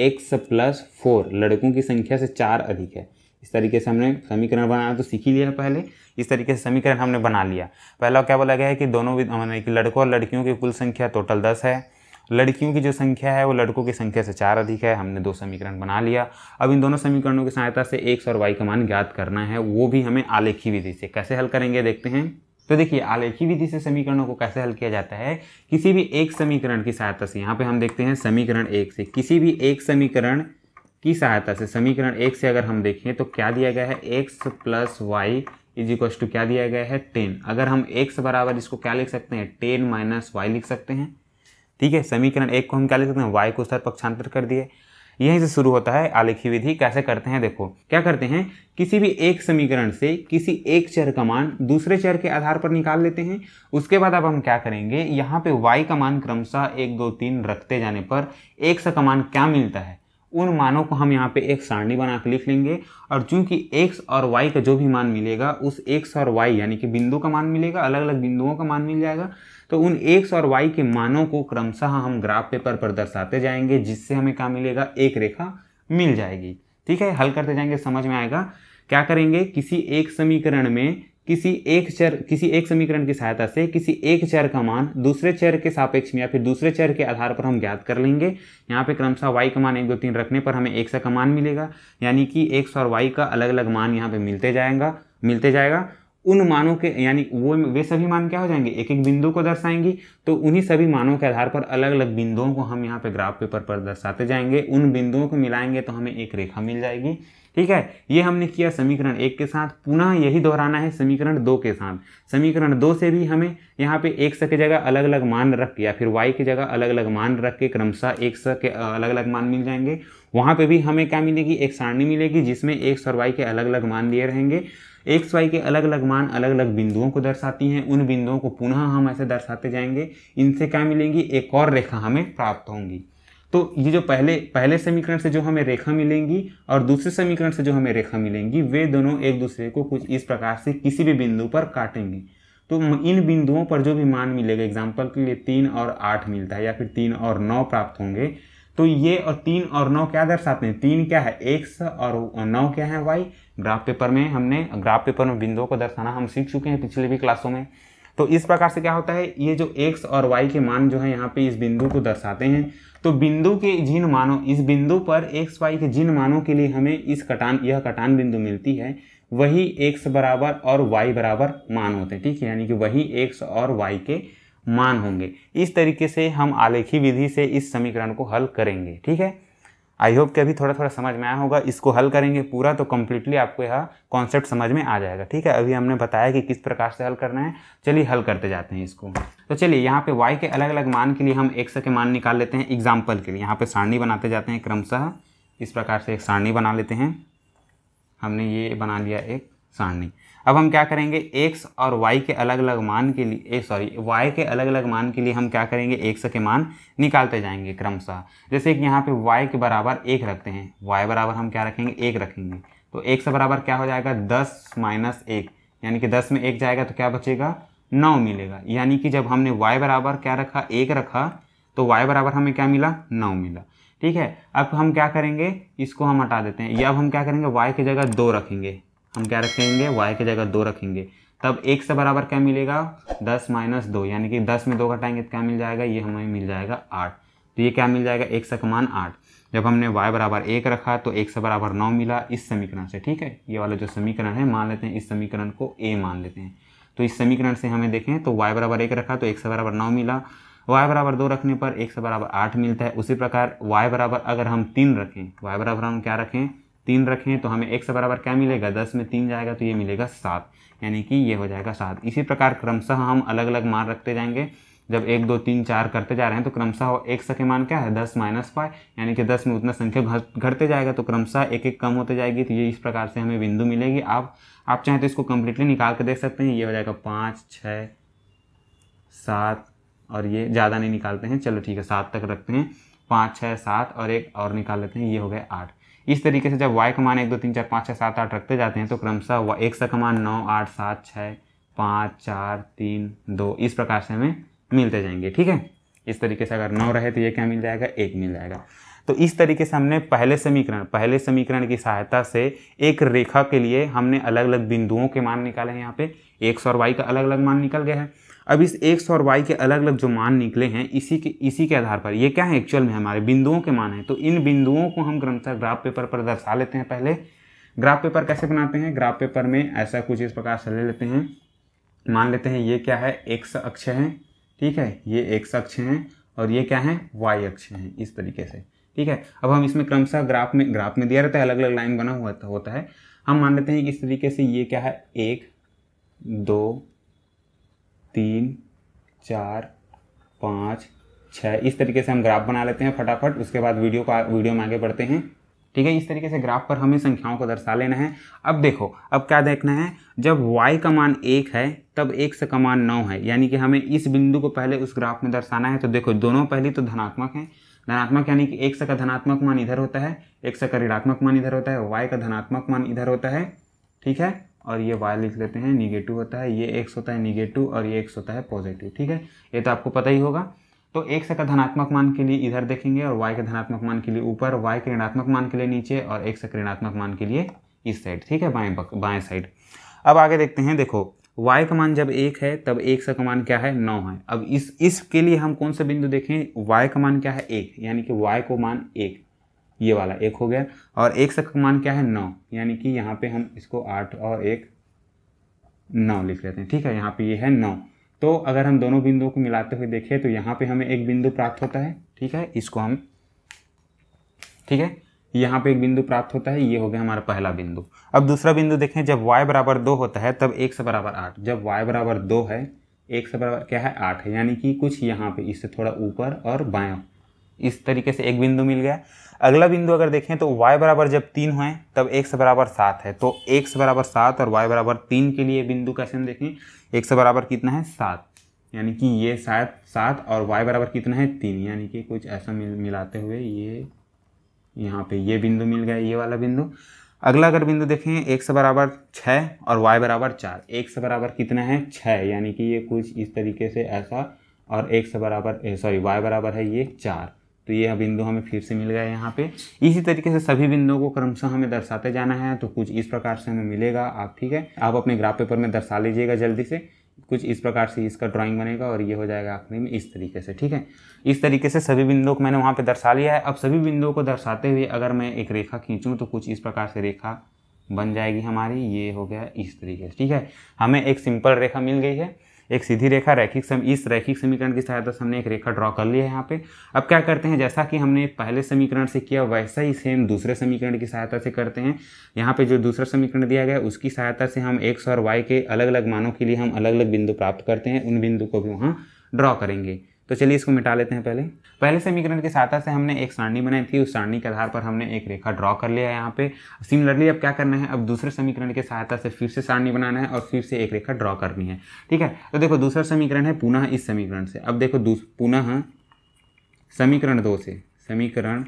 एक्स प्लस फोर लड़कों की संख्या से चार अधिक है इस तरीके से हमने समीकरण बनाया तो सीख ही लिया पहले इस तरीके से समीकरण हमने बना लिया पहला क्या बोला गया है कि दोनों मैंने कि लड़कों और लड़कियों की कुल संख्या टोटल दस है लड़कियों की जो संख्या है वो लड़कों की संख्या से चार अधिक है हमने दो समीकरण बना लिया अब इन दोनों समीकरणों की सहायता से एक और वाई का मान ज्ञात करना है वो भी हमें आलेखी विधि से कैसे हल करेंगे देखते हैं तो देखिए आलेखी विधि से समीकरणों को कैसे हल किया जाता है किसी भी एक समीकरण की सहायता से यहाँ पे हम देखते हैं समीकरण एक से किसी भी एक समीकरण की सहायता से समीकरण एक से अगर हम देखें तो क्या दिया गया है X plus Y is equal to क्या दिया गया है टेन अगर हम एक्स बराबर इसको क्या लिख सकते हैं टेन माइनस वाई लिख सकते हैं ठीक है समीकरण एक को हम क्या लिख सकते हैं वाई को स्तर पक्षांतर कर दिए यहीं से शुरू होता है आलेखी विधि कैसे करते हैं देखो क्या करते हैं किसी भी एक समीकरण से किसी एक चर का मान दूसरे चर के आधार पर निकाल लेते हैं उसके बाद अब हम क्या करेंगे यहाँ पे y का मान क्रमशः एक दो तीन रखते जाने पर एक सा का मान क्या मिलता है उन मानों को हम यहाँ पे एक सारणी बना के लिख लेंगे और चूंकि x और y का जो भी मान मिलेगा उस x और y यानी कि बिंदु का मान मिलेगा अलग अलग बिंदुओं का मान मिल जाएगा तो उन x और y के मानों को क्रमशः हम ग्राफ पेपर पर दर्शाते जाएंगे जिससे हमें क्या मिलेगा एक रेखा मिल जाएगी ठीक है हल करते जाएंगे समझ में आएगा क्या करेंगे किसी एक समीकरण में किसी एक चर किसी एक समीकरण की सहायता से किसी एक चर का मान दूसरे चर के सापेक्ष में या फिर दूसरे चर के आधार पर हम ज्ञात कर लेंगे यहाँ पे क्रमशः वाई का मान एक दो तीन रखने पर हमें एक सा का मान मिलेगा यानी कि सौ और वाई का अलग अलग मान यहाँ पे मिलते जाएगा मिलते जाएगा उन मानों के यानी वो वे सभी मान क्या हो जाएंगे एक एक बिंदु को दर्शाएंगी तो उन्हीं सभी मानों के आधार पर अलग अलग बिंदुओं को हम यहाँ पे ग्राफ पेपर पर दर्शाते जाएंगे उन बिंदुओं को मिलाएंगे तो हमें एक रेखा मिल जाएगी ठीक है ये हमने किया समीकरण एक के साथ पुनः यही दोहराना है समीकरण दो के साथ समीकरण दो से भी हमें यहाँ पे एक स के जगह अलग अलग मान रख के या फिर y की जगह अलग अलग मान रख के क्रमशः एक स के अलग अलग मान मिल जाएंगे वहाँ पे भी हमें क्या मिलेगी एक सारणी मिलेगी जिसमें एक और वाई के अलग अलग मान दिए रहेंगे एक्स वाई के अलग अलग मान अलग अलग बिंदुओं को दर्शाती हैं उन बिंदुओं को पुनः हम ऐसे दर्शाते जाएंगे इनसे क्या मिलेंगी एक और रेखा हमें प्राप्त होंगी तो ये जो पहले पहले समीकरण से जो हमें रेखा मिलेंगी और दूसरे समीकरण से जो हमें रेखा मिलेंगी वे दोनों एक दूसरे को कुछ इस प्रकार से किसी भी बिंदु पर काटेंगे तो इन बिंदुओं पर जो भी मान मिलेगा एग्जाम्पल के लिए तीन और आठ मिलता है या फिर तीन और नौ प्राप्त होंगे तो ये और तीन और नौ क्या दर्शाते हैं तीन क्या है एक्स और नौ क्या है वाई ग्राफ पेपर में हमने ग्राफ पेपर में बिंदुओं को दर्शाना हम सीख चुके हैं पिछले भी क्लासों में तो इस प्रकार से क्या होता है ये जो एक्स और वाई के मान जो है यहाँ पे इस बिंदु को दर्शाते हैं तो बिंदु के जिन मानों इस बिंदु पर एक्स वाई के जिन मानों के लिए हमें इस कटान यह कटान बिंदु मिलती है वही एक्स बराबर और वाई बराबर मान होते हैं ठीक है यानी कि वही एक्स और वाई के मान होंगे इस तरीके से हम आलेखी विधि से इस समीकरण को हल करेंगे ठीक है आई होप कि अभी थोड़ा थोड़ा समझ में आया होगा इसको हल करेंगे पूरा तो कम्प्लीटली आपको यह कॉन्सेप्ट समझ में आ जाएगा ठीक है अभी हमने बताया कि किस प्रकार से हल करना है चलिए हल करते जाते हैं इसको तो चलिए यहाँ पे y के अलग अलग मान के लिए हम एक के मान निकाल लेते हैं एग्जाम्पल के लिए यहाँ पे सारणी बनाते जाते हैं क्रमशः इस प्रकार से एक सारणी बना लेते हैं हमने ये बना लिया एक सारणी अब हम क्या करेंगे एक्स और वाई के अलग अलग मान के लिए सॉरी वाई के अलग अलग मान के लिए हम क्या करेंगे एक्स के मान निकालते जाएंगे क्रमशः जैसे कि यहाँ पे वाई के बराबर एक रखते हैं वाई बराबर हम क्या रखेंगे एक रखेंगे तो एक से बराबर क्या हो जाएगा दस माइनस एक यानी कि दस में एक जाएगा तो क्या बचेगा नौ मिलेगा यानी कि जब हमने वाई बराबर क्या रखा एक रखा तो वाई बराबर हमें क्या मिला नौ मिला ठीक है अब हम क्या करेंगे इसको हम हटा देते हैं या अब हम क्या करेंगे वाई की जगह दो रखेंगे हम क्या रखेंगे y की जगह दो रखेंगे तब एक से बराबर क्या मिलेगा दस माइनस दो यानी कि दस में दो का तो क्या मिल जाएगा ये हमें मिल जाएगा आठ तो ये क्या मिल जाएगा एक से कमान आठ जब हमने y बराबर एक रखा तो एक से बराबर नौ मिला इस समीकरण से ठीक है ये वाला जो समीकरण है मान लेते हैं इस समीकरण को a मान लेते हैं तो इस समीकरण से हमें देखें तो y बराबर एक रखा तो एक से बराबर नौ मिला y बराबर दो रखने पर एक से बराबर आठ मिलता है उसी प्रकार y बराबर अगर हम तीन रखें y बराबर हम क्या रखें तीन रखें तो हमें एक से बराबर क्या मिलेगा दस में तीन जाएगा तो ये मिलेगा सात यानी कि ये हो जाएगा सात इसी प्रकार क्रमशः हम अलग अलग मान रखते जाएंगे जब एक दो तीन चार करते जा रहे हैं तो क्रमशः एक सके मान क्या है दस माइनस फाइव यानी कि दस में उतना संख्या घटते जाएगा तो क्रमशः एक एक कम होते जाएगी तो ये इस प्रकार से हमें बिंदु मिलेगी आप आप चाहें तो इसको कम्प्लीटली निकाल के देख सकते हैं ये हो जाएगा पाँच छः सात और ये ज़्यादा नहीं निकालते हैं चलो ठीक है सात तक रखते हैं पाँच छः सात और एक और निकाल लेते हैं ये हो गए आठ इस तरीके से जब वाई का मान एक दो तीन चार पाँच छः सात आठ रखते जाते हैं तो क्रमशः एक सा का मान नौ आठ सात छः पाँच चार तीन दो इस प्रकार से हमें मिलते जाएंगे ठीक है इस तरीके से अगर नौ रहे तो ये क्या मिल जाएगा एक मिल जाएगा तो इस तरीके से हमने पहले समीकरण पहले समीकरण की सहायता से एक रेखा के लिए हमने अलग अलग बिंदुओं के मान निकाले हैं यहाँ पे एक्स और वाई का अलग अलग मान निकल गया है अब इस एक्स और वाई के अलग अलग जो मान निकले हैं इसी के इसी के आधार पर ये क्या है एक्चुअल में हमारे बिंदुओं के मान हैं तो इन बिंदुओं को हम क्रमशः ग्राफ पेपर पर दर्शा लेते हैं पहले ग्राफ पेपर कैसे बनाते हैं ग्राफ पेपर में ऐसा कुछ इस प्रकार से ले लेते हैं मान लेते हैं ये क्या है एक्स अक्ष है ठीक है ये एक्स अक्ष हैं और ये क्या है वाई अक्ष हैं इस तरीके से ठीक है अब हम इसमें क्रमशः ग्राफ में ग्राफ में दिया रहता है अलग अलग लाइन बना हुआ होता है हम मान लेते हैं कि इस तरीके से ये क्या है एक दो तीन चार पाँच छः इस तरीके से हम ग्राफ बना लेते हैं फटाफट उसके बाद वीडियो को वीडियो में आगे बढ़ते हैं ठीक है इस तरीके से ग्राफ पर हमें संख्याओं को दर्शा लेना है अब देखो अब क्या देखना है जब y का मान एक है तब एक से का मान नौ है यानी कि हमें इस बिंदु को पहले उस ग्राफ में दर्शाना है तो देखो दोनों पहली तो धनात्मक हैं धनात्मक यानी कि एक से का धनात्मक मान इधर होता है एक से का ऋणात्मक मान इधर होता है वाई का धनात्मक मान इधर होता है ठीक है और ये वाई लिख लेते हैं निगेटिव होता है ये एक्स होता है निगेटिव और ये एक्स होता है पॉजिटिव ठीक है ये तो आपको पता ही होगा तो एक्स का धनात्मक मान के लिए इधर देखेंगे और वाई के धनात्मक मान के लिए ऊपर वाई के ऋणात्मक मान के लिए नीचे और एक्स के ऋणात्मक मान के लिए इस साइड ठीक है बाएँ बाएँ साइड अब आगे देखते हैं देखो y का मान जब एक है तब एक का मान क्या है नौ है अब इस इसके लिए हम कौन से बिंदु देखें y का मान क्या है एक यानी कि y को मान एक ये वाला एक हो गया और एक से मान क्या है नौ यानी कि यहाँ पे हम इसको आठ और एक नौ लिख लेते हैं ठीक है यहाँ पे ये यह है नौ तो अगर हम दोनों बिंदुओं को मिलाते हुए देखें तो यहाँ पे हमें एक बिंदु प्राप्त होता है ठीक है इसको हम ठीक है यहाँ पे एक बिंदु प्राप्त होता है ये हो गया हमारा पहला बिंदु अब दूसरा बिंदु देखें जब y बराबर दो होता है तब एक से बराबर आठ जब y बराबर दो है एक से बराबर क्या है आठ है यानी कि कुछ यहाँ पे इससे थोड़ा ऊपर और बाया इस तरीके से एक बिंदु मिल गया अगला बिंदु अगर देखें तो y बराबर जब तीन हुए तब x बराबर सात है तो x बराबर सात और y बराबर तीन के लिए बिंदु कैसे हम देखें x बराबर कितना है सात यानी कि ये शायद सात और y बराबर कितना है तीन यानी कि कुछ ऐसा मिल मिलाते हुए ये यहाँ पे ये बिंदु मिल गया ये वाला बिंदु अगला अगर बिंदु देखें एक से बराबर छः और वाई बराबर चार एक से बराबर कितना है छः यानी कि ये कुछ इस तरीके से ऐसा और एक से बराबर सॉरी वाई बराबर है ये चार तो ये बिंदु हमें फिर से मिल गया यहाँ पे इसी तरीके से सभी बिंदुओं को क्रमशः हमें दर्शाते जाना है तो कुछ इस प्रकार से हमें मिलेगा आप ठीक है आप अपने ग्राफ पेपर में दर्शा लीजिएगा जल्दी से कुछ इस प्रकार से इसका ड्राइंग बनेगा और ये हो जाएगा आखिरी में इस तरीके से ठीक है इस तरीके से सभी बिंदुओं को मैंने वहाँ पर दर्शा लिया है अब सभी बिंदुओं को दर्शाते हुए अगर मैं एक रेखा खींचूँ तो कुछ इस प्रकार से रेखा बन जाएगी हमारी ये हो गया इस तरीके से ठीक है हमें एक सिंपल रेखा मिल गई है एक सीधी रेखा रैखिक सम इस रैखिक समीकरण की सहायता से हमने एक रेखा ड्रॉ कर ली है यहाँ पे अब क्या करते हैं जैसा कि हमने पहले समीकरण से किया वैसा ही सेम दूसरे समीकरण की सहायता से करते हैं यहाँ पे जो दूसरा समीकरण दिया गया उसकी सहायता से हम एक्स और वाई के अलग अलग मानों के लिए हम अलग अलग बिंदु प्राप्त करते हैं उन बिंदु को भी वहाँ ड्रॉ करेंगे तो चलिए इसको मिटा लेते हैं पहले पहले समीकरण के सहायता से हमने एक सारणी बनाई थी उस सारणी के आधार पर हमने एक रेखा ड्रॉ कर लिया है यहाँ पे सिमिलरली अब क्या करना है अब दूसरे समीकरण के सहायता से फिर से सारणी बनाना है और फिर से एक रेखा ड्रॉ करनी है ठीक है तो देखो दूसरा समीकरण है पुनः इस समीकरण से अब देखो पुनः समीकरण दो से समीकरण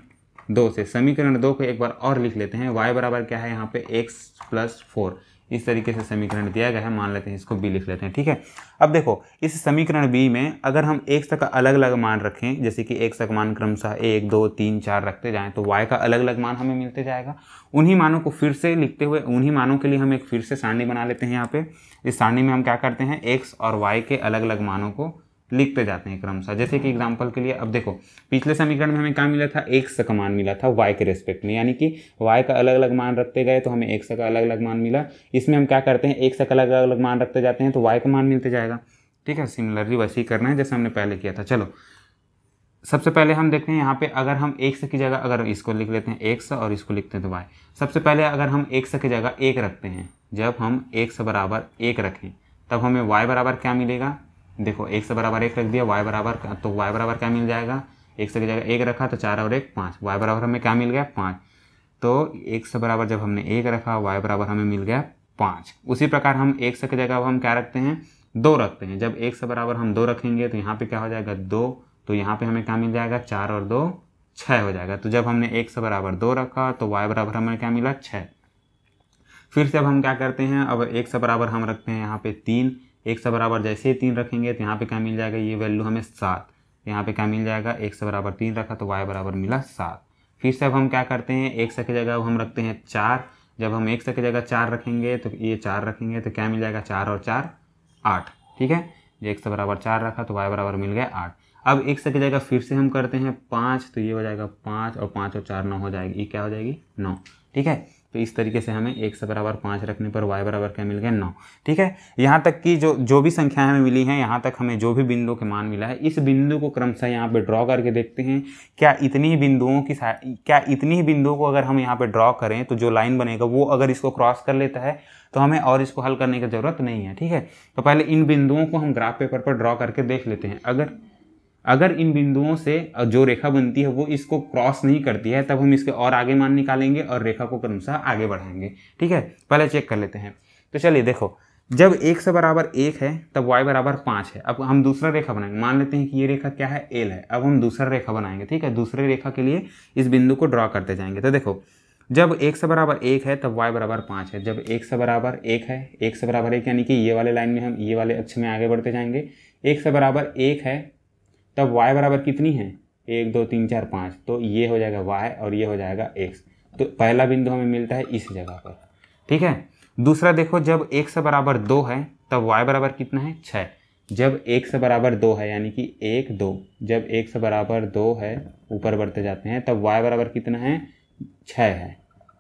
दो से समीकरण दो को एक बार और लिख लेते हैं y बराबर क्या है यहाँ पे x प्लस फोर इस तरीके से समीकरण दिया गया है मान लेते हैं इसको बी लिख लेते हैं ठीक है अब देखो इस समीकरण बी में अगर हम एक तक अलग अलग मान रखें जैसे कि एक तक मान क्रमशः एक दो तीन चार रखते जाएँ तो वाई का अलग अलग मान हमें मिलते जाएगा उन्हीं मानों को फिर से लिखते हुए उन्हीं मानों के लिए हम एक फिर से सारणी बना लेते हैं यहाँ पे इस सारणी में हम क्या करते हैं एक्स और वाई के अलग अलग मानों को लिखते जाते हैं क्रमशः जैसे कि एग्जाम्पल के लिए अब देखो पिछले समीकरण में हमें क्या मिला था एक का मान मिला था वाई के रेस्पेक्ट में यानी कि वाई का अलग अलग मान रखते गए तो हमें एक का अलग अलग मान मिला इसमें हम क्या करते हैं एक का अलग अलग मान रखते जाते हैं तो वाई का मान मिलते जाएगा ठीक है सिमिलरली वैसे ही करना है जैसे हमने पहले किया था चलो सबसे पहले हम देखते हैं यहाँ पे अगर हम एक्स की जगह अगर इसको लिख लेते हैं एक और इसको लिखते हैं तो वाई सबसे पहले अगर हम एक्स की जगह एक रखते हैं जब हम एक बराबर एक रखें तब हमें वाई बराबर क्या मिलेगा देखो एक से बराबर एक रख दिया वाई बराबर तो वाई बराबर क्या मिल जाएगा एक से जगह एक रखा तो चार और एक पाँच वाई बराबर हमें क्या मिल गया पाँच तो एक से बराबर जब हमने एक रखा वाई बराबर हमें मिल गया पाँच उसी प्रकार हम एक से की जगह हम क्या रखते हैं दो रखते हैं जब एक से बराबर हम दो रखेंगे तो यहाँ पे क्या हो जाएगा दो तो यहाँ पे हमें क्या मिल जाएगा चार और दो छः हो जाएगा तो जब हमने एक से बराबर दो रखा तो वाई बराबर हमें क्या मिला छः फिर से अब हम क्या करते हैं अब एक से बराबर हम रखते हैं यहाँ पे तीन एक से बराबर जैसे ही तीन रखेंगे तो यहाँ पे क्या मिल जाएगा ये वैल्यू हमें सात तो यहाँ पे क्या मिल जाएगा एक से बराबर तीन रखा तो वाई बराबर मिला सात फिर से अब हम क्या करते हैं एक से की जगह अब हम रखते हैं चार जब हम एक से की जगह चार रखेंगे तो ये चार रखेंगे तो क्या मिल जाएगा चार और चार आठ ठीक है एक से बराबर चार रखा तो वाई बराबर मिल गया आठ अब एक से की जगह फिर से हम करते हैं पाँच तो ये हो जाएगा पाँच और पाँच और चार नौ हो जाएगी ये क्या हो जाएगी नौ ठीक है तो इस तरीके से हमें एक से बराबर पाँच रखने पर वाई बराबर क्या मिल गया नौ ठीक है यहाँ तक कि जो जो भी संख्याएं हमें मिली हैं यहाँ तक हमें जो भी बिंदु के मान मिला है इस बिंदु को क्रमशः यहाँ पर ड्रॉ करके देखते हैं क्या इतनी ही बिंदुओं की क्या इतनी ही बिंदुओं को अगर हम यहाँ पर ड्रॉ करें तो जो लाइन बनेगा वो अगर इसको क्रॉस कर लेता है तो हमें और इसको हल करने की ज़रूरत नहीं है ठीक है तो पहले इन बिंदुओं को हम ग्राफ पेपर पर ड्रॉ करके देख लेते हैं अगर अगर इन बिंदुओं से जो रेखा बनती है वो इसको क्रॉस नहीं करती है तब हम इसके और आगे मान निकालेंगे और रेखा को क्रमशः आगे बढ़ाएंगे ठीक है पहले चेक कर लेते हैं तो चलिए देखो जब एक से बराबर एक है तब वाई बराबर पाँच है अब हम दूसरा रेखा बनाएंगे मान लेते हैं कि ये रेखा क्या है एल है अब हम दूसरा रेखा बनाएंगे ठीक है दूसरे रेखा के लिए इस बिंदु को ड्रॉ करते जाएंगे तो देखो जब एक से बराबर एक है तब वाई बराबर पाँच है जब एक से बराबर एक है एक से बराबर एक यानी कि ये वाले लाइन में हम ये वाले अक्ष में आगे बढ़ते जाएंगे एक से बराबर एक है तब वाई बराबर कितनी है एक दो तीन चार पाँच तो ये हो जाएगा वाई और ये हो जाएगा एक्स तो पहला बिंदु हमें मिलता है इस जगह पर ठीक है दूसरा देखो जब एक से बराबर दो है तब वाई बराबर कितना है छः जब एक से बराबर दो है यानी कि एक दो जब एक से बराबर दो है ऊपर बढ़ते जाते हैं तब वाई बराबर कितना है छः है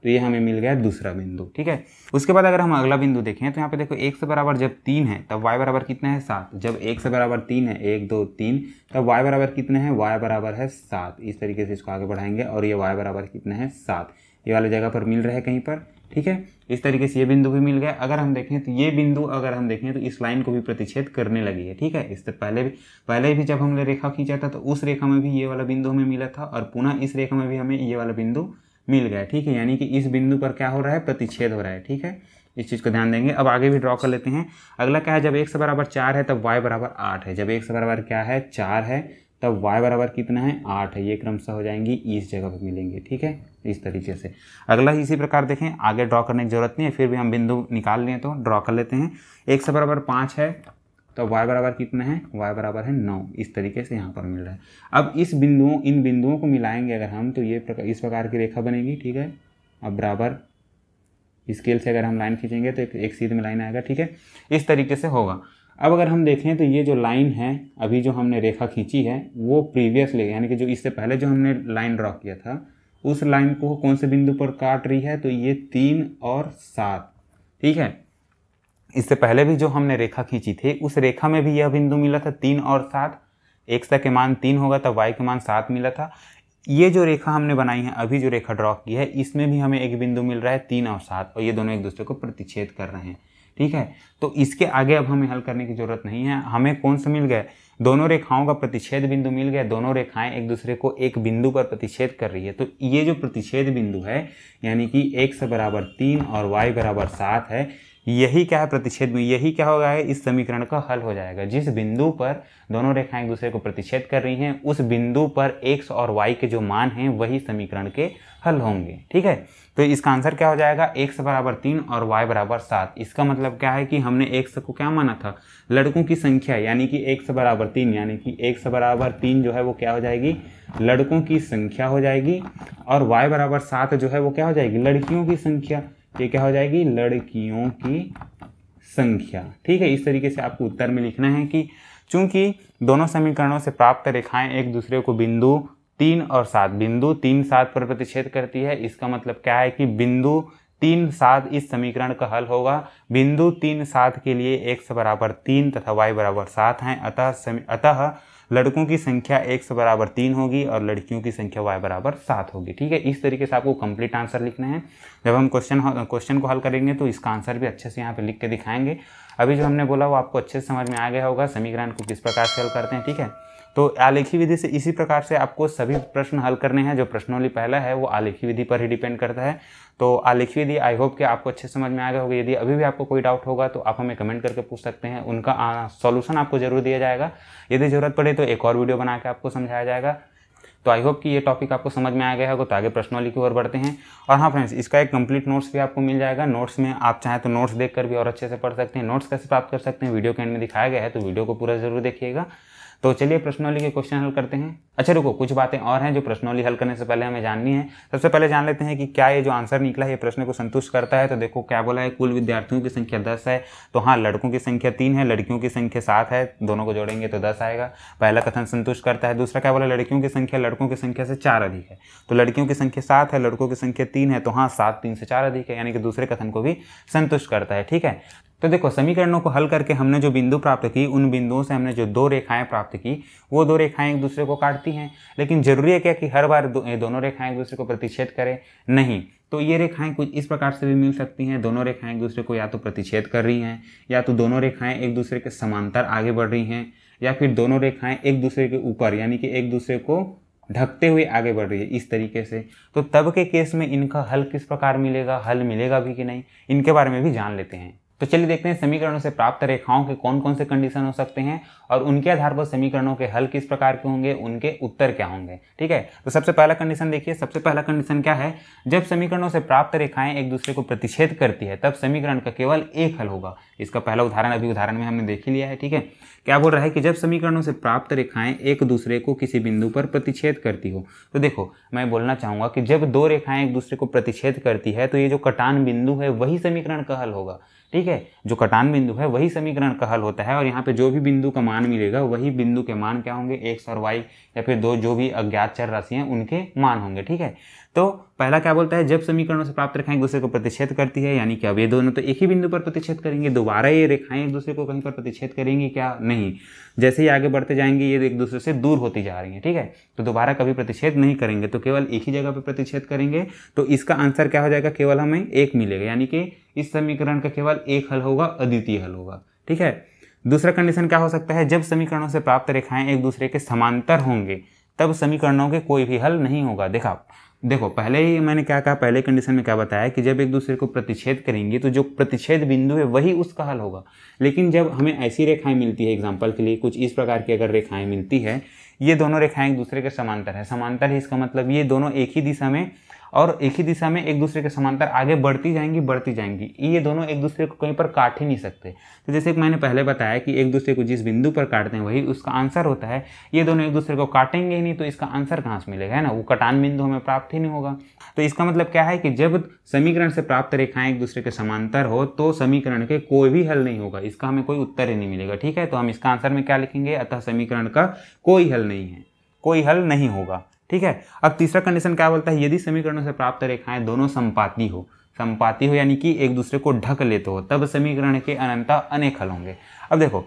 तो ये हमें मिल गया दूसरा बिंदु ठीक है उसके बाद अगर हम अगला बिंदु देखें तो यहाँ पे देखो एक से बराबर जब तीन है तब वाई बराबर कितना है सात जब एक से बराबर तीन है एक दो तीन तब वाई बराबर कितना है वाई बराबर है सात इस तरीके से इसको आगे बढ़ाएंगे और ये वाई बराबर कितना है सात ये वाले जगह पर मिल रहा है कहीं पर ठीक है इस तरीके से ये बिंदु भी मिल गया अगर हम देखें तो ये बिंदु अगर हम देखें तो इस लाइन को भी प्रतिच्छेद करने लगी है ठीक है इससे पहले भी पहले भी जब हमने रेखा खींचा था तो उस रेखा में भी ये वाला बिंदु हमें मिला था और पुनः इस रेखा में भी हमें ये वाला बिंदु मिल गया ठीक है यानी कि इस बिंदु पर क्या हो रहा है प्रतिच्छेद हो रहा है ठीक है इस चीज़ को ध्यान देंगे अब आगे भी ड्रॉ कर लेते हैं अगला क्या है जब एक से बराबर चार है तब वाई बराबर आठ है जब एक से बराबर क्या है चार है तब वाई बराबर कितना है आठ है ये क्रमशः हो जाएंगी इस जगह पर मिलेंगे ठीक है इस तरीके से अगला इसी प्रकार देखें आगे ड्रॉ करने की जरूरत नहीं है फिर भी हम बिंदु निकाल लें तो ड्रॉ कर लेते हैं एक से बराबर पाँच है तो वाई बराबर कितना है वाई बराबर है नौ इस तरीके से यहाँ पर मिल रहा है अब इस बिंदुओं इन बिंदुओं को मिलाएंगे अगर हम तो ये प्रकार इस प्रकार की रेखा बनेगी ठीक है अब बराबर स्केल से अगर हम लाइन खींचेंगे तो एक, एक सीध में लाइन आएगा ठीक है इस तरीके से होगा अब अगर हम देखें तो ये जो लाइन है अभी जो हमने रेखा खींची है वो प्रीवियसली यानी कि जो इससे पहले जो हमने लाइन ड्रॉ किया था उस लाइन को कौन से बिंदु पर काट रही है तो ये तीन और सात ठीक है इससे पहले भी जो हमने रेखा खींची थी उस रेखा में भी यह बिंदु मिला था तीन और सात सा के मान तीन होगा तब वाई के मान सात मिला था ये जो रेखा हमने बनाई है अभी जो रेखा ड्रॉ की है इसमें भी हमें एक बिंदु मिल रहा है तीन और सात और ये दोनों एक दूसरे को प्रतिच्छेद कर रहे हैं ठीक है तो इसके आगे अब हमें हल करने की ज़रूरत नहीं है हमें कौन सा मिल गया दोनों रेखाओं का प्रतिच्छेद बिंदु मिल गया दोनों रेखाएं एक दूसरे को एक बिंदु पर प्रतिच्छेद कर रही है तो ये जो प्रतिच्छेद बिंदु है यानी कि एक से बराबर तीन और वाई बराबर सात है यही क्या है प्रतिच्छेद में यही क्या होगा है इस समीकरण का हल हो जाएगा जिस बिंदु पर दोनों रेखाएं एक दूसरे को प्रतिच्छेद कर रही हैं उस बिंदु पर एक्स और वाई के जो मान हैं वही समीकरण के हल होंगे ठीक है तो इसका आंसर क्या हो जाएगा एक्स बराबर तीन और वाई बराबर सात इसका मतलब क्या है कि हमने एक्स को क्या माना था लड़कों की संख्या यानी कि एक्स बराबर तीन यानी कि एक्स बराबर तीन जो है वो क्या हो जाएगी लड़कों की संख्या हो जाएगी और वाई बराबर सात जो है वो क्या हो जाएगी लड़कियों की संख्या ये क्या हो जाएगी लड़कियों की संख्या ठीक है इस तरीके से आपको उत्तर में लिखना है कि चूंकि दोनों समीकरणों से प्राप्त रेखाएं एक दूसरे को बिंदु तीन और सात बिंदु तीन सात पर प्रतिच्छेद करती है इसका मतलब क्या है कि बिंदु तीन सात इस समीकरण का हल होगा बिंदु तीन सात के लिए एक्स बराबर तीन तथा वाई बराबर सात हैं अतः अतः लड़कों की संख्या x बराबर तीन होगी और लड़कियों की संख्या वाई बराबर सात होगी ठीक है इस तरीके से आपको कंप्लीट आंसर लिखना है जब हम क्वेश्चन क्वेश्चन को हल करेंगे तो इसका आंसर भी अच्छे से यहाँ पर लिख के दिखाएंगे अभी जो हमने बोला वो आपको अच्छे से समझ में आ गया होगा समीकरण को किस प्रकार से हल करते हैं ठीक है तो आलेखी विधि से इसी प्रकार से आपको सभी प्रश्न हल करने हैं जो प्रश्नोली पहला है वो आलेखी विधि पर ही डिपेंड करता है तो आलेखी विधि आई होप कि आपको अच्छे समझ में आ गया होगा यदि अभी भी आपको कोई डाउट होगा तो आप हमें कमेंट करके पूछ सकते हैं उनका सॉल्यूशन आपको जरूर दिया जाएगा यदि ज़रूरत पड़े तो एक और वीडियो बना के आपको समझाया जाएगा तो आई होप कि ये टॉपिक आपको समझ में आ गया होगा तो आगे प्रश्नोली की ओर बढ़ते हैं और हाँ फ्रेंड्स इसका एक कंप्लीट नोट्स भी आपको मिल जाएगा नोट्स में आप चाहें तो नोट्स देखकर भी और अच्छे से पढ़ सकते हैं नोट्स कैसे प्राप्त कर सकते हैं वीडियो के एंड में दिखाया गया है तो वीडियो को पूरा जरूर देखिएगा तो चलिए प्रश्नोली के क्वेश्चन हल करते हैं अच्छा रुको कुछ बातें और हैं जो प्रश्नोली हल करने से पहले हमें जाननी है सबसे पहले जान लेते हैं कि क्या ये जो आंसर निकला है ये प्रश्न को संतुष्ट करता है तो देखो क्या बोला है कुल विद्यार्थियों की संख्या दस है तो हाँ लड़कों की संख्या तीन है लड़कियों की संख्या सात है दोनों को जोड़ेंगे तो दस आएगा पहला कथन संतुष्ट करता है दूसरा क्या बोला लड़कियों की संख्या लड़कों की संख्या से चार अधिक है तो लड़कियों की संख्या सात है लड़कों की संख्या तीन है तो हाँ सात तीन से चार अधिक है यानी कि दूसरे कथन को भी संतुष्ट करता है ठीक है तो देखो समीकरणों को हल करके हमने जो बिंदु प्राप्त की उन बिंदुओं से हमने जो दो रेखाएं प्राप्त की वो दो रेखाएं एक दूसरे को काटती हैं लेकिन जरूरी है क्या कि हर बार दो, दोनों रेखाएं एक दूसरे को प्रतिच्छेद करें नहीं तो ये रेखाएं कुछ इस प्रकार से भी मिल सकती हैं दोनों रेखाएं एक दूसरे को या तो प्रतिच्छेद कर रही हैं या तो दोनों रेखाएं एक दूसरे के समांतर आगे बढ़ रही हैं या फिर दोनों रेखाएं एक दूसरे के ऊपर यानी कि एक दूसरे को ढकते हुए आगे बढ़ रही है इस तरीके से तो तब के केस में इनका हल किस प्रकार मिलेगा हल मिलेगा भी कि नहीं इनके बारे में भी जान लेते हैं तो चलिए देखते हैं समीकरणों से प्राप्त रेखाओं के कौन कौन से कंडीशन हो सकते हैं और उनके आधार पर समीकरणों के हल किस प्रकार के होंगे उनके उत्तर क्या होंगे ठीक है तो सबसे पहला कंडीशन देखिए सबसे पहला कंडीशन क्या है जब समीकरणों से प्राप्त रेखाएं एक दूसरे को प्रतिच्छेद करती है तब समीकरण का केवल एक हल होगा इसका पहला उदाहरण अभी उदाहरण में हमने देख ही लिया है ठीक है क्या बोल रहा है कि जब समीकरणों से प्राप्त रेखाएं एक दूसरे को किसी बिंदु पर प्रतिच्छेद करती हो तो देखो मैं बोलना चाहूंगा कि जब दो रेखाएं एक दूसरे को प्रतिच्छेद करती है तो ये जो कटान बिंदु है वही समीकरण का हल होगा ठीक है जो कटान बिंदु है वही समीकरण का हल होता है और यहाँ पे जो भी बिंदु का मान मिलेगा वही बिंदु के मान क्या होंगे एक्स और वाई या फिर दो जो भी अज्ञात चर राशि हैं उनके मान होंगे ठीक है तो पहला क्या बोलता है जब समीकरणों से प्राप्त रेखाएं एक दूसरे को प्रतिच्छेद करती है यानी कि अब ये दोनों तो एक ही बिंदु पर प्रतिच्छेद करेंगे दोबारा ये रेखाएं एक दूसरे को कहीं पर प्रतिच्छेद करेंगी क्या नहीं जैसे ही आगे बढ़ते जाएंगे ये एक दूसरे से दूर होती जा रही है ठीक है तो दोबारा कभी प्रतिच्छेद नहीं करेंगे तो केवल एक ही जगह पर प्रतिच्छेद करेंगे तो इसका आंसर क्या हो जाएगा केवल हमें एक मिलेगा यानी कि इस समीकरण का केवल एक हल होगा अद्वितीय हल होगा ठीक है दूसरा कंडीशन क्या हो सकता है जब समीकरणों से प्राप्त रेखाएं एक दूसरे के समांतर होंगे तब समीकरणों के कोई भी हल नहीं होगा देखा देखो पहले ही मैंने क्या कहा पहले कंडीशन में क्या बताया कि जब एक दूसरे को प्रतिच्छेद करेंगे तो जो प्रतिच्छेद बिंदु है वही उसका हल होगा लेकिन जब हमें ऐसी रेखाएं मिलती है एग्जाम्पल के लिए कुछ इस प्रकार की अगर रेखाएं मिलती है ये दोनों रेखाएं एक दूसरे के समांतर है समांतर है इसका मतलब ये दोनों एक ही दिशा में और एक ही दिशा में एक दूसरे के समांतर आगे बढ़ती जाएंगी बढ़ती जाएंगी ये दोनों एक दूसरे को कहीं पर काट ही नहीं सकते तो जैसे कि मैंने पहले बताया कि एक दूसरे को जिस बिंदु पर काटते हैं वही उसका आंसर होता है ये दोनों एक दूसरे को काटेंगे ही नहीं तो इसका आंसर कहाँ से मिलेगा है ना वो कटान बिंदु हमें प्राप्त ही नहीं होगा तो इसका मतलब क्या है कि जब समीकरण से प्राप्त रेखाएं एक दूसरे के समांतर हो तो समीकरण के कोई भी हल नहीं होगा इसका हमें कोई उत्तर ही नहीं मिलेगा ठीक है तो हम इसका आंसर में क्या लिखेंगे अतः समीकरण का कोई हल नहीं है कोई हल नहीं होगा ठीक है अब तीसरा कंडीशन क्या बोलता है यदि समीकरणों से प्राप्त रेखाएं दोनों संपाति हो संपाति हो यानी कि एक दूसरे को ढक लेते हो तब समीकरण के अनंता अनेक हल होंगे अब देखो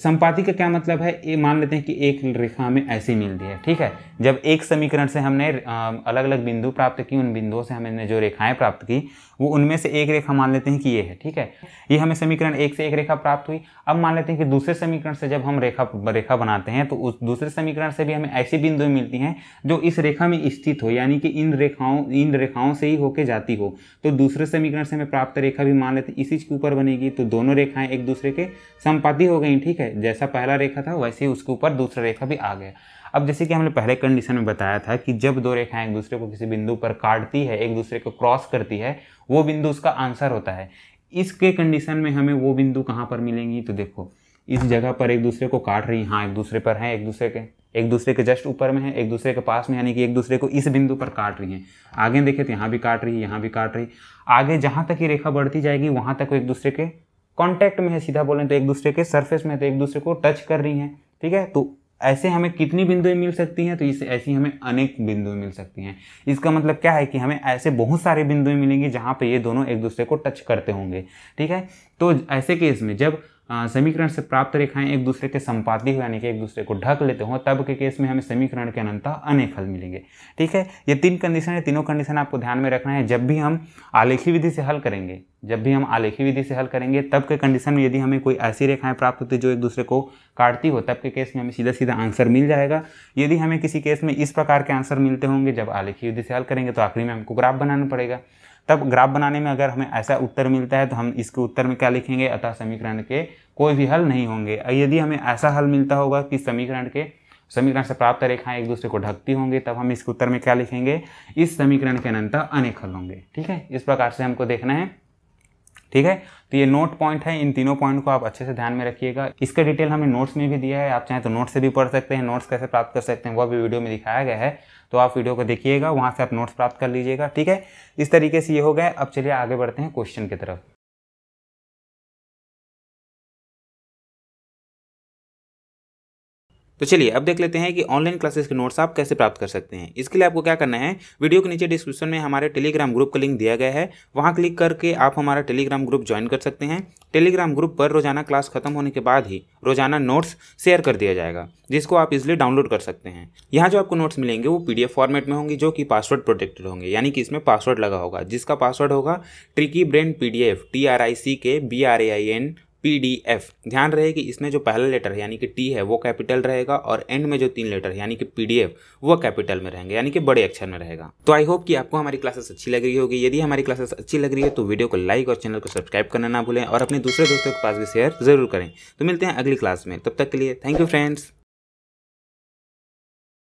संपाति का क्या मतलब है ये मान लेते हैं कि एक रेखा हमें ऐसी मिलती है ठीक है जब एक समीकरण से हमने अलग अलग बिंदु प्राप्त की उन बिंदुओं से हमने जो रेखाएं प्राप्त की वो उनमें से एक रेखा मान लेते हैं कि ये है ठीक है ये हमें समीकरण एक से एक रेखा प्राप्त हुई अब मान लेते हैं कि दूसरे समीकरण से जब हम रेखा रेखा बनाते हैं तो उस दूसरे समीकरण से भी हमें ऐसी बिंदु मिलती हैं जो इस रेखा में स्थित हो यानी कि इन रेखाओं इन रेखाओं से ही होके जाती हो तो दूसरे समीकरण से हमें प्राप्त रेखा भी मान लेते हैं इसी के ऊपर बनेगी तो दोनों रेखाएँ एक दूसरे के संपाति हो गई ठीक है है जैसा पहला रेखा था वैसे ही उसके ऊपर दूसरा रेखा भी आ गया अब जैसे कि हमने पहले कंडीशन में बताया था कि जब दो रेखाएं एक दूसरे को किसी बिंदु पर काटती है एक दूसरे को क्रॉस करती है वो बिंदु उसका आंसर होता है इसके कंडीशन में हमें वो बिंदु कहाँ पर मिलेंगी तो देखो इस जगह पर एक दूसरे को काट रही हाँ एक दूसरे पर हैं एक दूसरे के एक दूसरे के जस्ट ऊपर में है एक दूसरे के पास में यानी कि एक दूसरे को इस बिंदु पर काट रही हैं आगे देखें तो यहाँ भी काट रही है यहाँ भी काट रही आगे जहाँ तक ये रेखा बढ़ती जाएगी वहाँ तक वो एक दूसरे के कॉन्टैक्ट में है सीधा बोलें तो एक दूसरे के सरफेस में तो एक दूसरे को टच कर रही हैं ठीक है तो ऐसे हमें कितनी बिंदुएं मिल सकती हैं तो इसे ऐसी हमें अनेक बिंदुएं मिल सकती हैं इसका मतलब क्या है कि हमें ऐसे बहुत सारे बिंदुएं मिलेंगी जहाँ पे ये दोनों एक दूसरे को टच करते होंगे ठीक है तो ऐसे केस में जब समीकरण से प्राप्त रेखाएं एक दूसरे के संपाति हो यानी कि एक दूसरे को ढक लेते हो तब के केस में हमें समीकरण के अनंतः अनेक हल मिलेंगे ठीक है ये तीन कंडीशन है तीनों कंडीशन आपको ध्यान में रखना है जब भी हम आलेखी विधि से हल करेंगे जब भी हम आलेखी विधि से हल करेंगे तब के कंडीशन में यदि हमें कोई ऐसी रेखाएं प्राप्त होती जो एक दूसरे को काटती हो तब के केस में हमें सीधा सीधा आंसर मिल जाएगा यदि हमें किसी केस में इस प्रकार के आंसर मिलते होंगे जब आलेखी विधि से हल करेंगे तो आखिरी में हमको ग्राफ बनाना पड़ेगा तब ग्राफ बनाने में अगर हमें ऐसा उत्तर मिलता है तो हम इसके उत्तर में क्या लिखेंगे अतः समीकरण के कोई भी हल नहीं होंगे यदि हमें ऐसा हल मिलता होगा कि समीकरण के समीकरण से प्राप्त रेखाएं एक दूसरे को ढकती होंगी तब हम इसके उत्तर में क्या लिखेंगे इस समीकरण के अनंत अनेक हल होंगे ठीक है इस प्रकार से हमको देखना है ठीक है तो ये नोट पॉइंट है इन तीनों पॉइंट को आप अच्छे से ध्यान में रखिएगा इसका डिटेल हमने नोट्स में भी दिया है आप चाहें तो नोट्स से भी पढ़ सकते हैं नोट्स कैसे प्राप्त कर सकते हैं वह भी वीडियो में दिखाया गया है तो आप वीडियो को देखिएगा वहाँ से आप नोट्स प्राप्त कर लीजिएगा ठीक है इस तरीके से ये हो गया अब चलिए आगे बढ़ते हैं क्वेश्चन की तरफ तो चलिए अब देख लेते हैं कि ऑनलाइन क्लासेस के नोट्स आप कैसे प्राप्त कर सकते हैं इसके लिए आपको क्या करना है वीडियो के नीचे डिस्क्रिप्शन में हमारे टेलीग्राम ग्रुप का लिंक दिया गया है वहाँ क्लिक करके आप हमारा टेलीग्राम ग्रुप ज्वाइन कर सकते हैं टेलीग्राम ग्रुप पर रोजाना क्लास खत्म होने के बाद ही रोजाना नोट्स शेयर कर दिया जाएगा जिसको आप इजिली डाउनलोड कर सकते हैं यहाँ जो आपको नोट्स मिलेंगे वो पी फॉर्मेट में होंगे जो कि पासवर्ड प्रोटेक्टेड होंगे यानी कि इसमें पासवर्ड लगा होगा जिसका पासवर्ड होगा tricky brain F T R I C K B R A I N PDF ध्यान रहे कि इसमें जो पहला लेटर यानी कि टी है वो कैपिटल रहेगा और एंड में जो तीन लेटर यानी कि पीडीएफ वो कैपिटल में रहेंगे यानी कि बड़े अक्षर में रहेगा तो आई होप कि आपको हमारी क्लासेस अच्छी लग रही होगी यदि हमारी क्लासेस अच्छी लग रही है तो वीडियो को लाइक और चैनल को सब्सक्राइब करना ना भूलें और अपने दूसरे दोस्तों के पास भी शेयर जरूर करें तो मिलते हैं अगली क्लास में तब तक के लिए थैंक यू फ्रेंड्स